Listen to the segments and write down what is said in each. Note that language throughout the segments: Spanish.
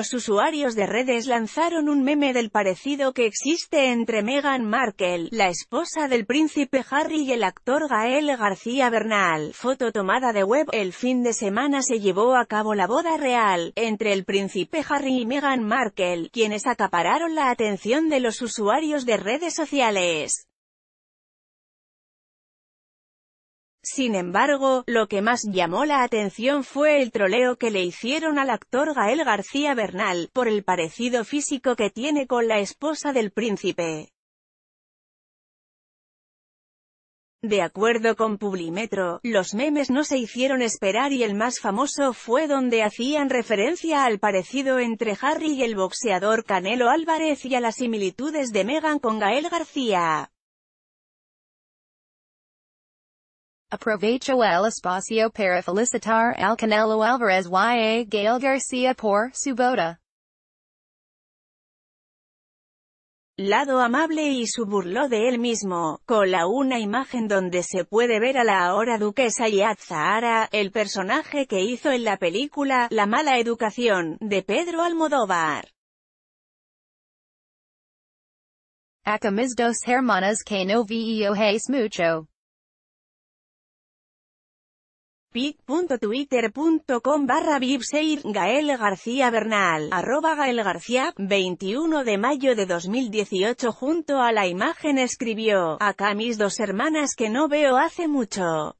los usuarios de redes lanzaron un meme del parecido que existe entre Meghan Markle, la esposa del príncipe Harry y el actor Gael García Bernal. Foto tomada de web. El fin de semana se llevó a cabo la boda real, entre el príncipe Harry y Meghan Markle, quienes acapararon la atención de los usuarios de redes sociales. Sin embargo, lo que más llamó la atención fue el troleo que le hicieron al actor Gael García Bernal, por el parecido físico que tiene con la esposa del príncipe. De acuerdo con Publimetro, los memes no se hicieron esperar y el más famoso fue donde hacían referencia al parecido entre Harry y el boxeador Canelo Álvarez y a las similitudes de Megan con Gael García. Aprovecho el espacio para felicitar al Canelo Álvarez y a Gael García por su boda. lado amable y su burló de él mismo, con la una imagen donde se puede ver a la ahora duquesa Yad Zahara, el personaje que hizo en la película La mala educación, de Pedro Almodóvar. Acá mis dos hermanas que no veo mucho pic.twitter.com barra Vivseir Gael García Bernal, arroba Gael García, 21 de mayo de 2018 junto a la imagen escribió, acá mis dos hermanas que no veo hace mucho.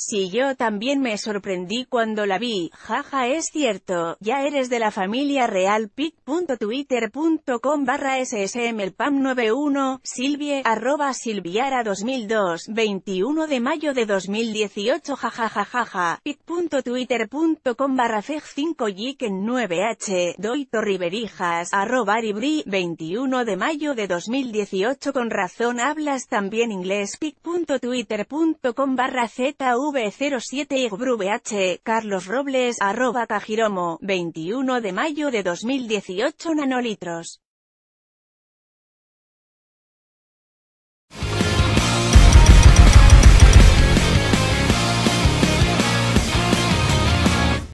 Si yo también me sorprendí cuando la vi, jaja es cierto, ya eres de la familia real pic.twitter.com barra elpam 91 silvie, arroba silviara 2002, 21 de mayo de 2018 jajajajaja, pic.twitter.com barra fej 5 yiken 9h, doito riverijas, arroba aribri, 21 de mayo de 2018 con razón hablas también inglés pic.twitter.com barra zu V07 IGBRUVH, e, Carlos Robles, arroba Tajiromo, 21 de mayo de 2018 nanolitros.